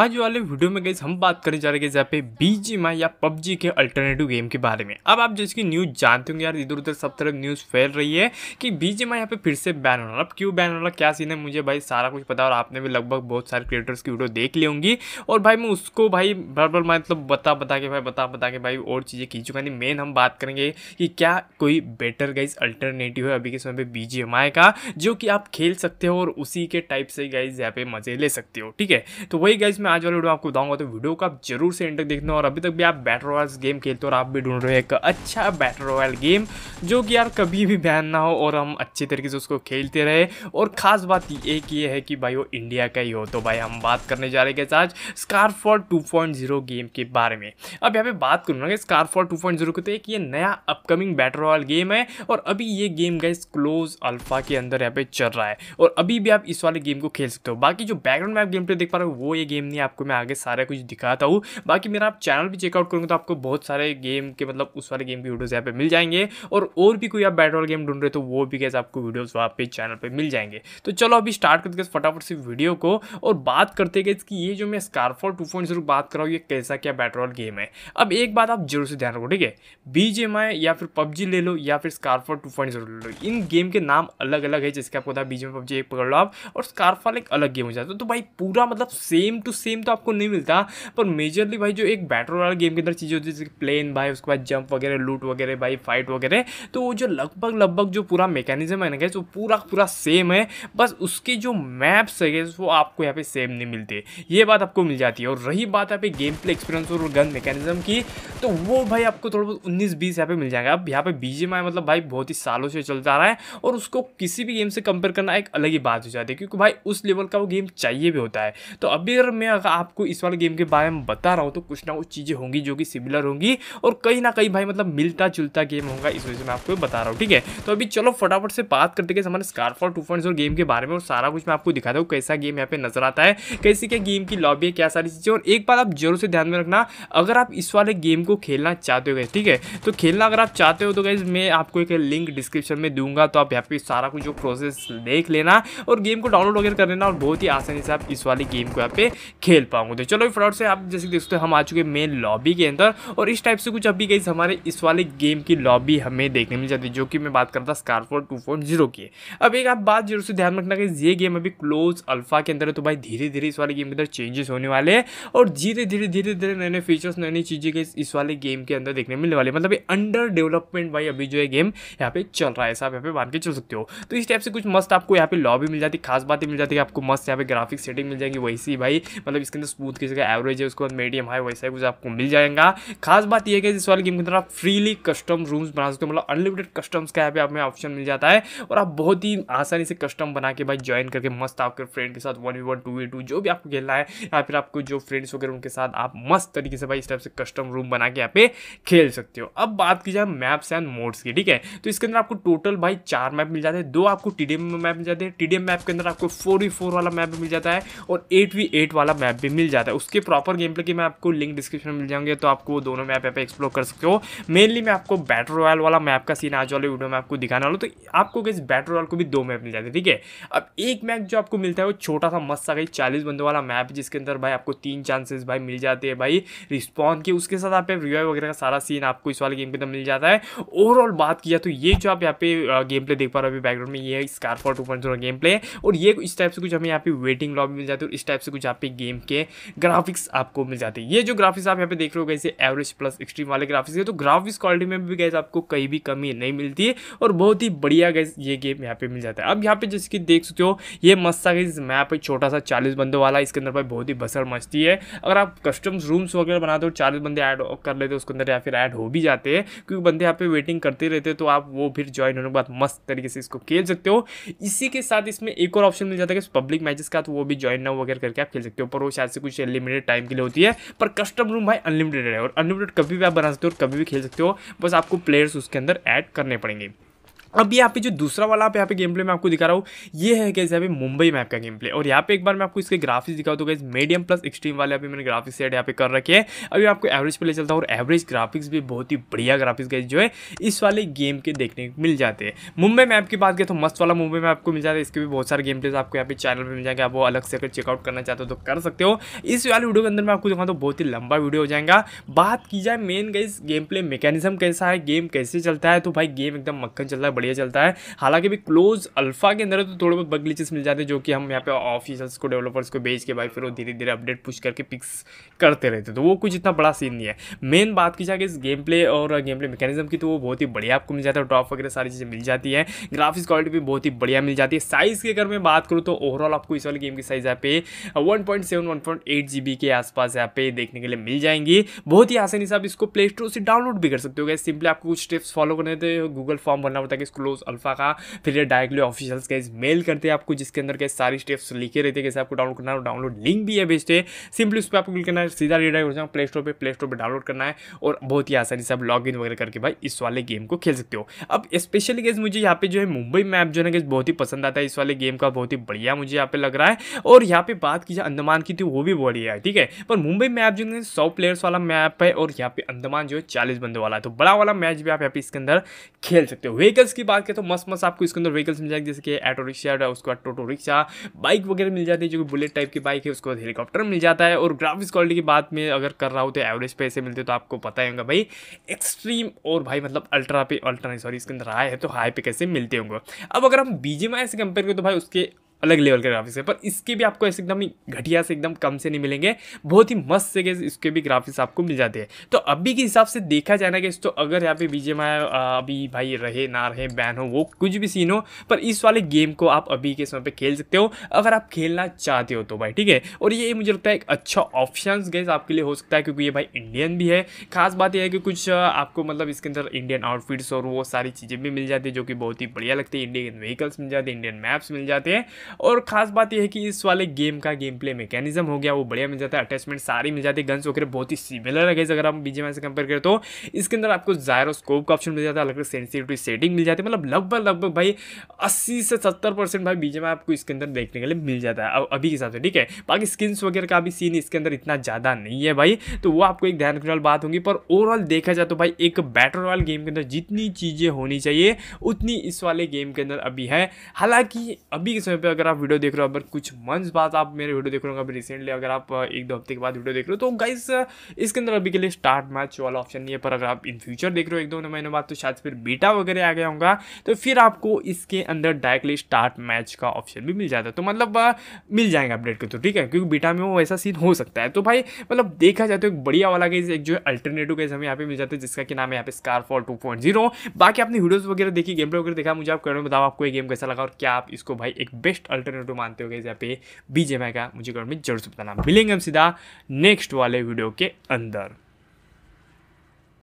आज वाले वीडियो में गई हम बात करने जा रहे हैं जहाँ पे बीजीएमआई या पबजी के अल्टरनेटिव गेम के बारे में अब आप जिसकी न्यूज़ जानते होंगे यार इधर उधर सब तरफ न्यूज़ फैल रही है कि बीजीएमआई यहाँ पे फिर से बैन होना अब क्यों बैन होना क्या सीन है मुझे भाई सारा कुछ पता और आपने भी लगभग बहुत सारे क्रिएटर्स की वीडियो देख ली होंगी और भाई मैं उसको भाई बार बार मतलब बता बता के भाई बता बता के भाई और चीज़ें की चुका नहीं मेन हम बात करेंगे कि क्या कोई बेटर गाइज अल्टरनेटिव है अभी के समय पर बी का जो कि आप खेल सकते हो और उसी के टाइप से गाइज यहाँ पे मज़े ले सकते हो ठीक है तो वही गाइज मैं आज वाले वीडियो आपको बताऊंगा तो वीडियो को आप जरूर से इंटर देखना और अभी तक भी आप बैटल रॉयल्स गेम खेलते हो और आप भी ढूंढ रहे हो एक अच्छा बैटल रॉयल गेम जो कि यार कभी भी बैन ना हो और हम अच्छे तरीके से उसको खेलते रहे और ख़ास बात एक ये है कि भाई वो इंडिया का ही हो तो भाई हम बात करने जा रहे हैं आज स्कारफॉल टू गेम के बारे में अब यहाँ पे बात करूँगा स्कारफॉल टू पॉइंट जीरो एक ये नया अपकमिंग बैटल रॉयल गेम है और अभी ये गेम गए क्लोज अल्फा के अंदर यहाँ पे चल रहा है और अभी भी आप इस वाले गेम को खेल सकते हो बाकी जो बैकग्राउंड में आप गेम पे देख पा रहे हो वो ये गेम नहीं नहीं आपको मैं आगे सारा कुछ दिखाता हूँ बाकी मेरा आप चैनल भी चेकआउट करूँगा तो आपको बहुत सारे गेम के मतलब उस वाले गेम की वीडियोज़ यहाँ पे मिल जाएंगे और और भी कोई आप बैटबॉल गेम ढूंढ रहे तो वो भी कैसे आपको वीडियोज़ वहाँ पे चैनल पर मिल जाएंगे तो चलो अभी स्टार्ट करते फटाफट से वीडियो को और बात करते गए कि ये जो मैं स्कारफॉल टू पॉइंट जीरो बात कर रहा हूँ ये कैसा क्या बैटबॉल गेम है अब एक बात आप जरूर से ध्यान रखो ठीक है बीजेमआई या फिर पबजी ले लो या फिर स्कारफॉल टू पॉइंट जीरो ले लो इन गेम के नाम अलग अलग है जैसे आपको पता बीजेम पबजी एक पकड़ लो आप और स्कारफॉल एक अलग गेम हो जाता है तो भाई पूरा मतलब सेम टू सेम तो आपको नहीं मिलता पर मेजरली भाई जो एक बैटर वाले गेम के अंदर चीज़ें होती है जैसे प्लेन भाई उसके बाद जंप वगैरह लूट वगैरह भाई फाइट वगैरह तो वो जो लगभग लगभग जो पूरा मेकेनिज्म है ना गैस वो पूरा पूरा सेम है बस उसके जो मैप्स है गैस वो आपको यहाँ पे सेम नहीं मिलते ये बात आपको मिल जाती है और रही बात यहाँ पे गेम प्ले एक्सपीरियंस और गन मेकेनिज्म की तो वो भाई आपको थोड़ा बहुत उन्नीस बीस यहाँ पे मिल जाएगा अब यहाँ पे बी मतलब भाई बहुत ही सालों से चलता रहा है और उसको किसी भी गेम से कंपेयर करना एक अलग ही बात हो जाती है क्योंकि भाई उस लेवल का वो गेम चाहिए भी होता है तो अभी अगर मैं अगर आपको इस वाले गेम के बारे में बता रहा हूँ तो कुछ ना कुछ चीज़ें होंगी जो कि सिमिलर होंगी और कहीं ना कहीं भाई मतलब मिलता जुलता गेम होगा इस वजह से मैं आपको बता रहा हूँ ठीक है तो अभी चलो फटाफट से बात करते हैं हमारे स्कारफॉल टू पॉइंट गेम के बारे में और सारा कुछ मैं आपको दिखाता हूँ कैसा गेम यहाँ पे नजर आता है कैसी क्या गेम की लॉबी है क्या सारी चीज़ें और एक बार आप जरूर से ध्यान में रखना अगर आप इस वाले गेम को खेलना चाहते हो गए ठीक है तो खेलना अगर आप चाहते हो तो गैस मैं आपको एक लिंक डिस्क्रिप्शन में दूंगा तो आप यहाँ पे सारा कुछ जो प्रोसेस देख लेना और गेम को डाउनलोड वगैरह कर लेना और बहुत ही आसानी से आप इस वाले गेम को यहाँ पे खेल पाऊंगे तो चलो फ्रॉड से आप जैसे देखते हैं हम आ चुके हैं मेन लॉबी के अंदर और इस टाइप से कुछ अभी गई हमारे इस वाले गेम की लॉबी हमें देखने मिल जाती है जो कि मैं बात करता स्कारफोर टू फोर जीरो की अब एक आप बात जरूर से ध्यान रखना कि ये गेम अभी क्लोज अल्फा के अंदर है तो भाई धीरे धीरे इस वाले गेम के अंदर चेंजेस होने वाले हैं और धीरे धीरे धीरे धीरे नए नए फीचर्स नई नई चीज़ें के इस वाले गेम के अंदर देखने मिलने वाले मतलब अंडर डेवलपमेंट भाई अभी जो है गेम यहाँ पे चल रहा है ऐसा आप यहाँ पे मान के चल सकते हो तो इस टाइप से कुछ मस्त आपको यहाँ पे लॉबी मिल जाती खास बातें मिल जाती है आपको मस्त यहाँ पे ग्राफिक सेटिंग मिल जाएगी वैसी भाई मतलब इसके अंदर स्मूथ की जगह एवरेज है उसके बाद मीडियम हाई वैसा कुछ आपको मिल जाएगा खास बात यह है कि इस वाली गेम के अंदर आप फ्रीली कस्टम रूम्स बना सकते हो मतलब अनलिमिटेड कस्टम्स का यहाँ पे हमें ऑप्शन मिल जाता है और आप बहुत ही आसानी से कस्टम बना के भाई ज्वाइन करके मस्त आपके फ्रेंड के साथ one v one two v two जो भी आपको खेलना है या फिर आपको जो फ्रेंड्स वगैरह उनके साथ आप मस्त तरीके से भाई इस टाइप से कस्टम रूम बना के यहाँ पे खेल सकते हो अब बात की जाए मैप्स एंड मोड्स की ठीक है तो इसके अंदर आपको टोटल भाई चार मैप मिल जाते हैं दो आपको टी मैप मिल जाते हैं टी मैप के अंदर आपको फोर वाला मैप मिल जाता है और एट वाला मैप भी मिल जाता है उसके प्रॉपर गेम प्ले की मैं आपको लिंक डिस्क्रिप्शन में मिल जाएंगे तो आपको वो दोनों मैप यहाँ पे एक्सप्लोर कर सकते हो मेनली मैं आपको बैटल रॉयल वाला मैप का सीन आज वाले वीडियो में आपको दिखाने वाला तो आपको इस बैटल रॉयल को भी दो मैप मिल जाते हैं ठीक है अब एक मैप जो आपको मिलता है वो छोटा सा मस्त सा चालीस बंदों वाला मैप जिसके अंदर भाई आपको तीन चांसेस भाई मिल जाते हैं भाई रिस्पॉन्ड के उसके साथ आप रिवाइव वगैरह का सारा सीन आपको इस वाले गेम के अंदर मिल जाता है ओवरऑल बात किया तो ये जो आप यहाँ पे गेम प्ले देख पा रहे हो अभी बैकग्राउंड में ये है Scarfall two point gameplay और ये इस टाइप से कुछ हमें यहाँ पे वेटिंग लॉबी मिल जाती है और इस टाइप से कुछ यहाँ पे गेम गेम के ग्राफिक्स आपको मिल जाते हैं ये जो ग्राफिक्स आप यहाँ पे देख रहे हो गए इसे एवरेज प्लस एक्सट्रीम वाले ग्राफिक्स है तो ग्राफिक्स क्वालिटी में भी गैस आपको कहीं भी कमी नहीं मिलती है और बहुत ही बढ़िया गैस ये गेम यहाँ पे मिल जाता है अब यहाँ पे जैसे कि देख सकते हो ये मस्त सा गैस मैप है छोटा सा चालीस बंदे वाला इसके अंदर पर बहुत ही बसर मस्ती है अगर आप कस्टम्स रूम्स वगैरह बनाते हो चालीस बंदे ऐड कर लेते हो उसके अंदर या फिर ऐड हो भी जाते हैं क्योंकि बंदे यहाँ पे वेटिंग करते रहते तो आप वो फिर ज्वाइन होने के बाद मस्त तरीके से इसको खेल सकते हो इसी के साथ इसमें एक और ऑप्शन मिल जाता है कि पब्लिक मैचेस का तो वो भी ज्वाइन ना वगैरह करके आप खेल सकते हो करो शायद से कुछ लिमिटेड टाइम के लिए होती है पर कस्टम रूम भाई अनलिमिटेड है और अनलिमिटेड कभी भी आप बना सकते हो और कभी भी खेल सकते हो बस आपको प्लेयर्स उसके अंदर ऐड करने पड़ेंगे अब यहाँ पे जो दूसरा वाला आप यहाँ पे गेम प्ले में आपको दिखा रहा हूँ ये है कैसे यहाँ पे मुंबई मैप का गेम प्ले और यहाँ पे एक बार मैं आपको इसके ग्राफिक्स दिखाऊँ तो कैसे मीडियम प्लस एक्सट्रीम वाले अभी मैंने ग्राफिक्स सेट यहाँ पे कर रखे हैं अभी आपको एवरेज पे ले चलता हूँ और एवरेज ग्राफिक्स भी बहुत ही बढ़िया ग्राफिक्स गए जो है इस वाले गेम के देखने को मिल जाते हैं मुंबई मैप की बात करें तो मस्त वाला मुंबई मैप आपको मिल जाता है इसके भी बहुत सारे गेम प्लेस आपको यहाँ पे चैनल पर मिल जाएंगे आप वो अलग से अगर चेकआउट करना चाहते हो तो कर सकते हो इस वाले वीडियो के अंदर मैं आपको दिखाऊँ तो बहुत ही लंबा वीडियो हो जाएगा बात की जाए मेन गई गेम प्ले मैकेनिज्म कैसा है गेम कैसे चलता है तो भाई गेम एकदम मक्खन चलता है बढ़िया चलता है हालांकि भी क्लोज अल्फा के अंदर तो थोड़े बहुत बग मिल जाते हैं जो कि हम यहाँ पे ऑफिसर्स को डेवलपर्स को बेच के भाई फिर वो धीरे धीरे अपडेट पुश करके पिक्स करते रहते तो वो कुछ इतना बड़ा सीन नहीं है मेन बात की जाए इस गेम प्ले और गेम प्ले मैकेनिज्म की तो वो बहुत ही बढ़िया आपको मिल जाता है टॉप वगैरह सारी चीज़ें मिल जाती है ग्राफिक्स क्वालिटी भी बहुत ही बढ़िया मिल जाती है साइज़ की अगर मैं बात करूँ तो ओवरऑल आपको इस वाले गेम की साइज़ यहाँ पे one point seven point eight G B के आसपास यहाँ पे देखने के लिए मिल जाएंगी बहुत ही आसानी से आप इसको प्ले स्टोर से डाउनलोड भी कर सकते हो गए सिंपली आपको कुछ स्टेप्स फॉलो करने थे गूगल फॉर्म भरना पड़ता है कि गाइज क्लोज अल्फा का फिर ये डायरेक्टली ऑफिशियल्स गाइज मेल करते हैं आपको जिसके अंदर गाइज सारी स्टेप्स लिखे रहते हैं कैसे आपको डाउनलोड करना है डाउनलोड लिंक भी है भेजते सिंपली उस पर आपको क्लिक करना है सीधा रिडाइरेक्ट हो प्ले स्टोर पर प्ले स्टोर पर डाउनलोड करना है और बहुत ही आसानी से आप लॉग इन वगैरह करके भाई इस वाले गेम को खेल सकते हो अब स्पेशली गैस मुझे यहाँ पे जो है मुंबई मैप जो है गैस बहुत ही पसंद आता है इस वाले गेम का बहुत ही बढ़िया मुझे यहाँ पे लग रहा है और यहाँ पे बात की जाए अंदमान की थी तो वो भी बढ़िया है ठीक है पर मुंबई मैप जो है सौ प्लेयर्स वाला मैप है और यहाँ पे अंदमान जो है चालीस बंदे वाला है तो बड़ा वाला मैच भी आप यहाँ पे इसके अंदर खेल सकते हो व्हीकल्स की बात करें तो मस्त मस्त आपको इसके अंदर व्हीकल्स मिल जाएंगे जैसे कि ऑटो रिक्शा उसके बाद टोटो रिक्शा बाइक वगैरह मिल जाती है जो कि बुलेट टाइप की बाइक है उसके बाद हेलीकॉप्टर मिल जाता है और ग्राफिक्स क्वालिटी की बात में अगर कर रहा हूँ तो एवरेज पैसे मिलते तो आपको पता ही होगा भाई एक्सट्रीम और भाई मतलब अल्ट्रा पे अल्ट्रा सॉरी इसके अंदर हाई है तो हाई पे कैसे मिलते होंगे अब अगर हम बीजेम से कंपेयर करें तो भाई उसके अलग लेवल के ग्राफिक्स है पर इसके भी आपको ऐसे एकदम घटिया से एकदम कम से नहीं मिलेंगे बहुत ही मस्त से इसके भी ग्राफिक्स आपको मिल जाते हैं तो अभी के हिसाब से देखा जाए ना कि तो अगर यहाँ पे बीजे अभी भाई रहे ना रहे बैन हो वो कुछ भी सीन हो पर इस वाले गेम को आप अभी के समय पर खेल सकते हो अगर आप खेलना चाहते हो तो भाई ठीक है और ये मुझे लगता है एक अच्छा ऑप्शन गैस आपके लिए हो सकता है क्योंकि ये भाई इंडियन भी है खास बात यह है कि कुछ आपको मतलब इसके अंदर इंडियन आउटफिट्स और वो सारी चीज़ें भी मिल जाती है जो कि बहुत ही बढ़िया लगती है इंडियन व्हीकल्स मिल जाते हैं इंडियन मैप्स मिल जाते हैं और खास बात यह है कि इस वाले गेम का गेम प्ले मैकेनिज्म हो गया वो बढ़िया मिल जाता है अटैचमेंट सारी मिल जाती है गन्स वगैरह बहुत ही सिमिलर है अगर आप बीजेम से कंपेयर करें तो इसके अंदर आपको जायरोस्कोप का ऑप्शन मिल जाता है अलग अलग सेंसिटिविटी सेटिंग मिल जाती है मतलब लगभग लगभग भाई अस्सी से सत्तर परसेंट भाई बीजेम आपको इसके अंदर देखने के लिए मिल जाता है अभी के हिसाब से ठीक है बाकी स्किन्स वगैरह का भी सीन इसके अंदर इतना ज़्यादा नहीं है भाई तो वो आपको एक ध्यान रखने वाली बात होगी पर ओवरऑल देखा जाए तो भाई एक बैटर वाले गेम के अंदर जितनी चीज़ें होनी चाहिए उतनी इस वाले गेम के अंदर अभी है हालांकि अभी के समय पर अगर आप वीडियो देख रहे हो अगर कुछ मंथ्स बाद आप मेरे वीडियो देख रहे हो अभी रिसेंटली अगर आप एक दो हफ्ते के बाद वीडियो देख रहे हो तो गाइस इसके अंदर अभी के लिए स्टार्ट मैच वाला ऑप्शन नहीं है पर अगर आप इन फ्यूचर देख रहे हो एक दो महीने बाद तो शायद फिर बीटा वगैरह आ गया होगा तो फिर आपको इसके अंदर डायरेक्टली स्टार्ट मैच का ऑप्शन भी मिल जाता है तो मतलब मिल जाएंगे अपडेट के तो ठीक है क्योंकि बीटा में वो ऐसा सीन हो सकता है तो भाई मतलब देखा जाए तो एक बढ़िया वाला गेज एक जो है अल्टरनेटिव गेज हमें यहाँ पे मिल जाता है जिसका कि नाम है यहाँ पे स्कारफॉल टू पॉइंट जीरो बाकी आपने वीडियोज़ वगैरह देखी गेम पर वगैरह देखा मुझे आप कमेंट बताओ आपको ये गेम कैसा लगा और क्या आप इसको भाई एक बेस्ट अल्टरनेटिव मानते हो गए जहाँ पे बीजेमआई का मुझे कमेंट में जरूर से बताना मिलेंगे हम सीधा नेक्स्ट वाले वीडियो के अंदर